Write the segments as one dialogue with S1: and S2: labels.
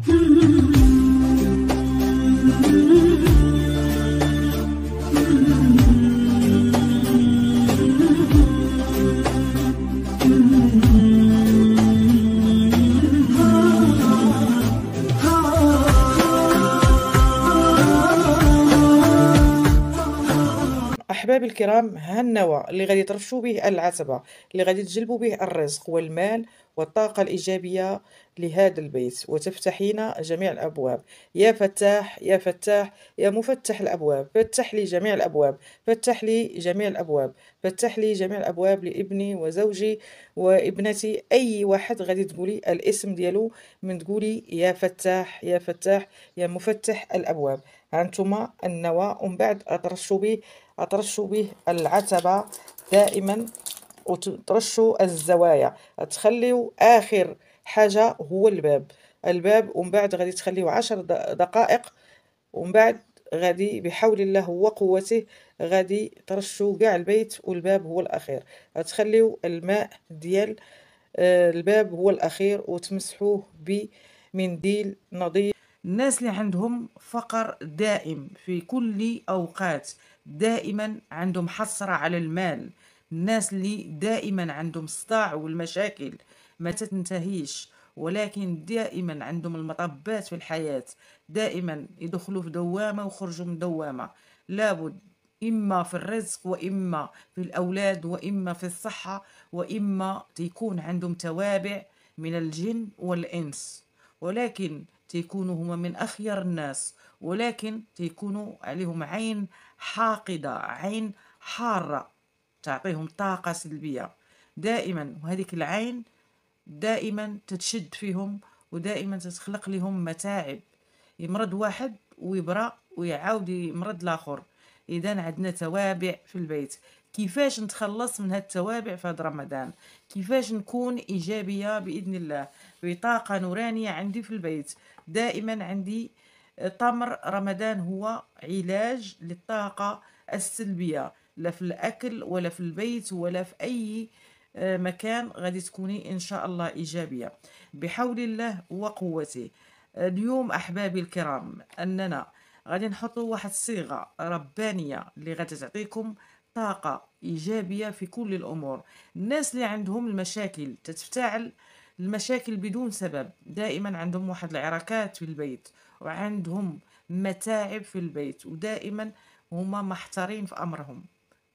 S1: احبابي الكرام ها النوى اللي غادي ترفشوا به العتبه اللي غادي تجلبوا به الرزق والمال والطاقة الإيجابية لهذا البيت وتفتحين جميع الأبواب يا فتاح يا فتاح يا مفتح الأبواب فتح لي جميع الأبواب فتح لي جميع الأبواب فتح لي جميع الأبواب لابني وزوجي وابنتي أي واحد غادي تقولي الاسم ديالو من تقولي يا فتاح يا فتاح يا مفتح الأبواب أنتما النوى ومن بعد أترشوا به أترشوا به العتبة دائما وترشوا الزوايا تخليوا آخر حاجة هو الباب الباب ومن بعد غادي تخليو عشر دقائق ومن بعد غادي بحول الله وقوته غادي ترشوا كاع البيت والباب هو الاخير تخليو الماء ديال آه، الباب هو الاخير وتمسحوه بمنديل نظيف الناس اللي عندهم فقر دائم في كل اوقات دائما عندهم حسره على المال الناس اللي دائما عندهم صداع والمشاكل ما تنتهيش ولكن دائما عندهم المطبات في الحياة دائما يدخلوا في دوامة وخرجوا من دوامة لابد إما في الرزق وإما في الأولاد وإما في الصحة وإما تيكون عندهم توابع من الجن والإنس ولكن تيكونوا هما من أخير الناس ولكن تيكونوا عليهم عين حاقدة عين حارة تعطيهم طاقة سلبية دائما وهذيك العين دائما تتشد فيهم ودائما تتخلق لهم متاعب يمرض واحد ويبرا ويعاود يمرض الاخر اذا عندنا توابع في البيت كيفاش نتخلص من هاد التوابع في هاد رمضان كيفاش نكون ايجابيه باذن الله بطاقه نورانيه عندي في البيت دائما عندي تمر رمضان هو علاج للطاقه السلبيه لا في الاكل ولا في البيت ولا في اي آه، مكان غادي تكوني ان شاء الله ايجابيه بحول الله وقوته اليوم احبابي الكرام اننا غادي نحطوا واحد الصيغه ربانيه اللي غادي تعطيكم طاقه ايجابيه في كل الامور الناس اللي عندهم المشاكل تتفتعل المشاكل بدون سبب دائما عندهم واحد العراكات في البيت وعندهم متاعب في البيت ودائما هما محتارين في امرهم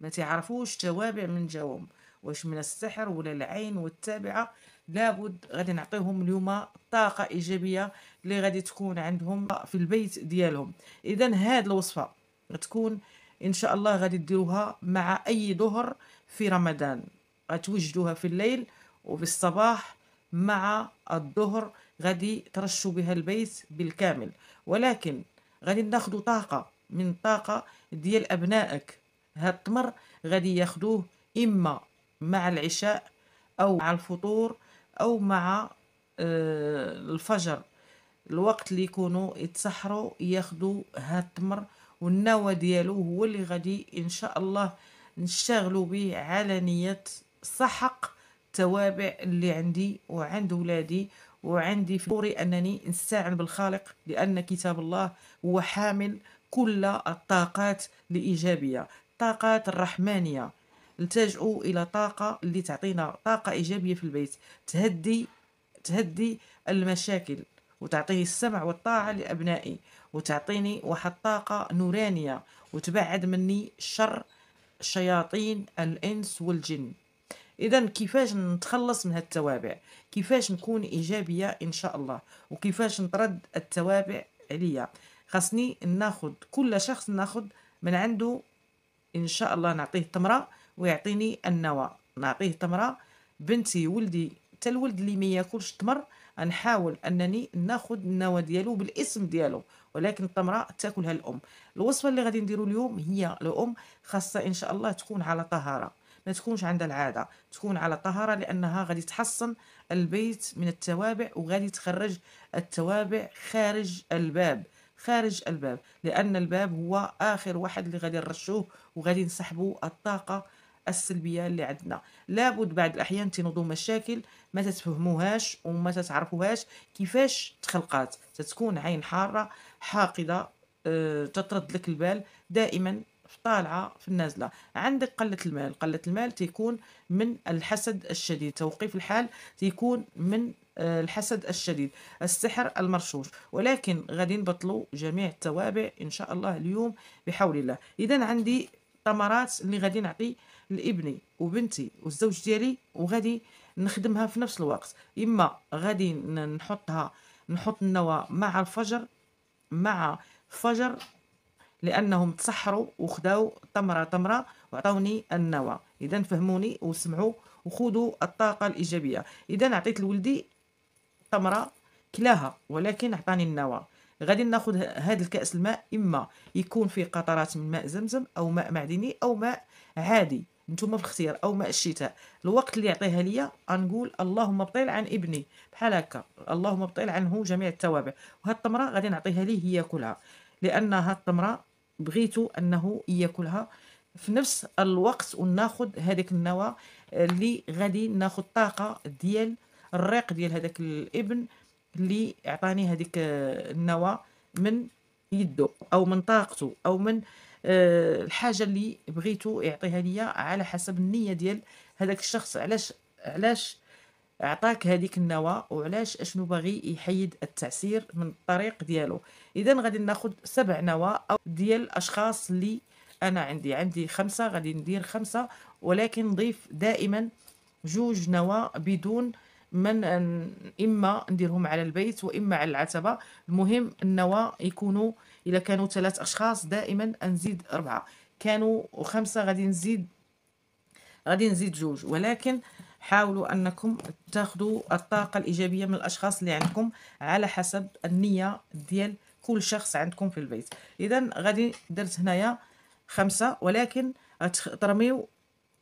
S1: ما تعرفوش توابع من جاهم واش من السحر ولا العين والتابعه لابد غادي نعطيهم اليوم طاقه ايجابيه اللي غادي تكون عندهم في البيت ديالهم اذا هاد الوصفه غتكون ان شاء الله غادي ديروها مع اي ظهر في رمضان غتوجدوها في الليل وفي الصباح مع الظهر غادي ترشوا بها البيت بالكامل ولكن غادي ناخذ طاقه من طاقه ديال ابنائك هاد التمر غادي ياخدوه اما مع العشاء او مع الفطور او مع آه، الفجر الوقت اللي يكونوا يتسحروا ياخدوا هاد التمر والنوى ديالو هو اللي غادي ان شاء الله نشتغلوا به على نيه سحق التوابع اللي عندي وعند ولادي وعندي فوري انني نستعن بالخالق لان كتاب الله هو حامل كل الطاقات الايجابيه الطاقات الرحمانيه نلتجئوا الى طاقه اللي تعطينا طاقه ايجابيه في البيت تهدي تهدي المشاكل وتعطيه السمع والطاعه لابنائي وتعطيني واحد طاقه نورانيه وتبعد مني شر شياطين الانس والجن اذا كيفاش نتخلص من هالتوابع كيفاش نكون ايجابيه ان شاء الله وكيفاش نطرد التوابع عليا خاصني ناخد كل شخص ناخد من عنده إن شاء الله نعطيه تمرة ويعطيني النوى نعطيه تمرة بنتي ولدي حتى الولد اللي ما ياكلش تمر نحاول انني ناخذ النوى ديالو بالاسم ديالو ولكن التمره تاكلها الام الوصفه اللي غادي نديرو اليوم هي الام خاصه ان شاء الله تكون على طهاره ما تكونش عندها العاده تكون على طهاره لانها غادي تحصن البيت من التوابع وغادي تخرج التوابع خارج الباب خارج الباب لأن الباب هو آخر واحد اللي غادي نرشوه وغادي نسحبوا الطاقة السلبيه اللي عندنا لابد بعد الاحيان تنوضوا مشاكل ما تتفهموهاش وما تتعرفوهاش كيفاش تخلقات تتكون عين حاره حاقده آه، تطرد لك البال دائما في الطالعة في النازلة عندك قلة المال قلة المال تيكون من الحسد الشديد توقيف الحال تيكون من آه، الحسد الشديد السحر المرشوش ولكن غادي نبطلوا جميع التوابع ان شاء الله اليوم بحول الله اذا عندي ثمرات اللي غادي نعطي لابني وبنتي والزوج ديالي وغادي نخدمها في نفس الوقت اما غادي نحطها نحط النوى مع الفجر مع فجر لانهم تسحروا وخداو تمره تمره وعطاوني النوى اذا فهموني وسمعوا وخذوا الطاقه الايجابيه اذا عطيت لولدي تمره كلاها ولكن عطاني النوى غادي ناخذ هذا الكاس الماء اما يكون فيه قطرات من ماء زمزم او ماء معدني او ماء عادي نتوما في الاختيار او ماء الشتاء الوقت اللي يعطيها ليا نقول اللهم ابطل عن ابني بحال هكا اللهم ابطل عنه جميع التوابع وهاد التمره غادي نعطيها ليه هي كلها لان هاد التمره بغيتو انه ياكلها في نفس الوقت وناخد هذيك النوى آه، اللي غادي ناخد طاقه ديال الريق ديال هذاك الابن اللي عطاني هذيك آه، النوى من يده او من طاقته او من آه، الحاجه اللي بغيتو يعطيها ليا على حسب النيه ديال هذاك الشخص علاش علاش عطاك هذيك النواه وعلاش اشنو باغي يحيد التعسير من الطريق ديالو اذا غادي ناخذ سبع نواه ديال الاشخاص اللي انا عندي عندي خمسة غادي ندير خمسة ولكن نضيف دائما جوج نواه بدون من اما نديرهم على البيت واما على العتبه المهم النواه يكونوا الا كانوا ثلاث اشخاص دائما نزيد اربعه كانوا خمسه غادي نزيد غادي نزيد جوج ولكن حاولوا انكم تاخذوا الطاقه الايجابيه من الاشخاص اللي عندكم على حسب النيه ديال كل شخص عندكم في البيت اذا غادي درت هنايا خمسة ولكن ترميو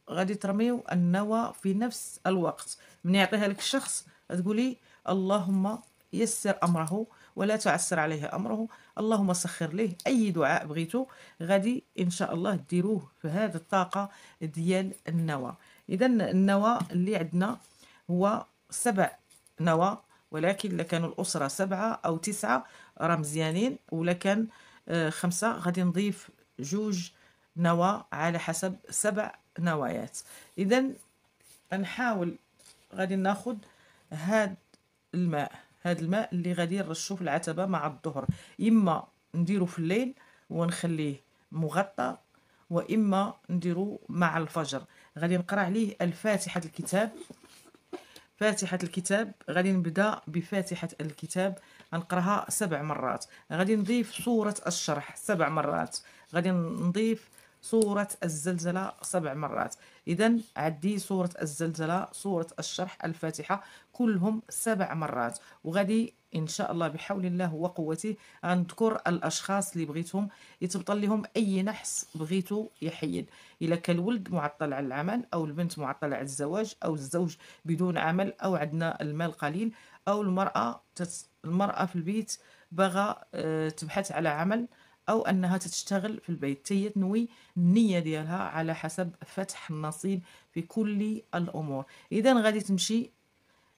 S1: غادي ترميو النوى في نفس الوقت من يعطيها لك الشخص تقولي اللهم يسر امره ولا تعسر عليه امره اللهم سخر ليه اي دعاء بغيتو غادي ان شاء الله ديروه في هذه الطاقه ديال النوى اذا النوى اللي عندنا هو سبع نوى ولكن الا كانوا الاسره سبعه او تسعه راه مزيانين ولا كان آه، خمسه غادي نضيف جوج نوى على حسب سبع نوايات اذا نحاول غادي ناخذ هاد الماء هاد الماء اللي غادي نرشوه في العتبه مع الظهر اما نديرو في الليل ونخليه مغطى واما نديرو مع الفجر غادي نقرا عليه الفاتحه الكتاب فاتحه الكتاب غادي نبدا بفاتحه الكتاب غنقراها سبع مرات غادي نضيف سوره الشرح سبع مرات غادي نضيف صورة الزلزلة سبع مرات إذا عدي صورة الزلزلة صورة الشرح الفاتحة كلهم سبع مرات وغادي ان شاء الله بحول الله وقوته غنذكر الاشخاص اللي بغيتهم يتبطل لهم اي نحس بغيتو يحيد الا كان الولد معطل على العمل او البنت معطله على الزواج او الزوج بدون عمل او عندنا المال قليل او المراه تت... المراه في البيت باغا آه، تبحث على عمل أو أنها تشتغل في البيت هي تنوي النية ديالها على حسب فتح النصيب في كل الأمور إذا غادي تمشي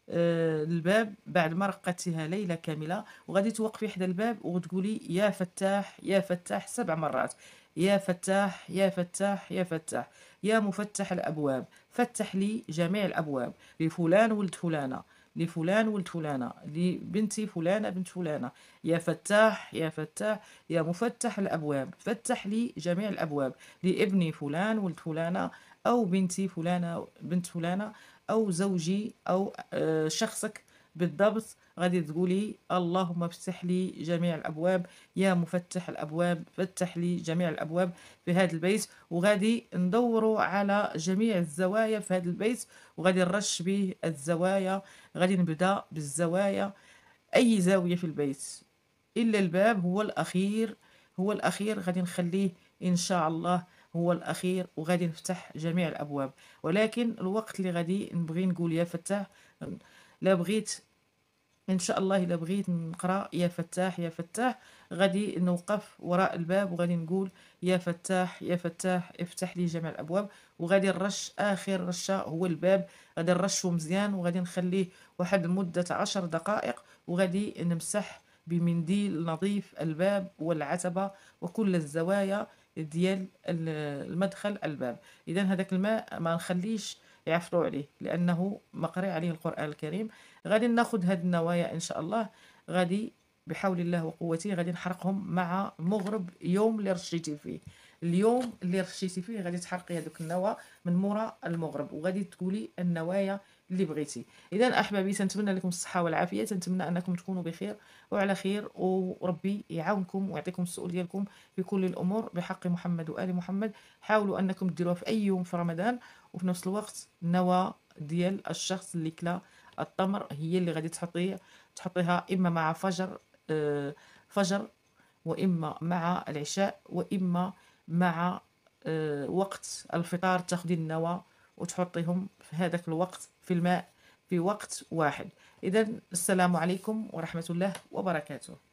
S1: الباب آه، بعد ما رقدتها ليلة كاملة وغادي توقفي حدا الباب وتقولي يا فتاح يا فتاح سبع مرات يا فتاح يا فتاح يا فتاح يا مفتح الأبواب فتح لي جميع الأبواب لفلان ولد فلانة لفلان ولد فلانة لبنتي فلانة بنت فلانة يا فتاح يا فتاح يا مفتح الأبواب فتح لي جميع الأبواب لابني فلان ولد فلانة أو بنتي فلانة بنت فلانة أو زوجي أو آه، شخصك بالضبط غادي تقولي اللهم افتح لي جميع الابواب يا مفتح الابواب فتح لي جميع الابواب في هذا البيت وغادي ندوروا على جميع الزوايا في هذا البيت وغادي نرش به الزوايا غادي نبدا بالزوايا اي زاويه في البيت الا الباب هو الاخير هو الاخير غادي نخليه ان شاء الله هو الاخير وغادي نفتح جميع الابواب ولكن الوقت اللي غادي نبغي نقول يا فتاح لا بغيت ان شاء الله الا بغيت نقرا يا فتاح يا فتاح غادي نوقف وراء الباب وغادي نقول يا فتاح يا فتاح افتح لي جميع الابواب وغادي نرش اخر رشه هو الباب غادي نرشه مزيان وغادي نخليه واحد مده عشر دقائق وغادي نمسح بمنديل نظيف الباب والعتبه وكل الزوايا ديال المدخل الباب اذا هذاك الماء ما نخليش يعفروا عليه لانه مقري عليه القران الكريم غادي ناخذ هاد النوايا ان شاء الله غادي بحول الله وقوته غادي نحرقهم مع مغرب يوم اللي رشيتي فيه اليوم اللي رشيتي فيه غادي تحرقي هذوك النوى من مورا المغرب وغادي تقولي النوايا اللي بغيتي اذا احبابي تنتمنى لكم الصحه والعافيه تنتمنى انكم تكونوا بخير وعلى خير وربي يعاونكم ويعطيكم السؤال ديالكم في كل الامور بحق محمد وال محمد حاولوا انكم ديروها في اي يوم في رمضان وفي نفس الوقت نوى ديال الشخص اللي كلا التمر هي اللي غادي تحطيها تحطيها اما مع فجر آه، فجر واما مع العشاء واما مع آه، وقت الفطار تاخدي النوى وتحطيهم في هذاك الوقت في الماء في وقت واحد اذا السلام عليكم ورحمه الله وبركاته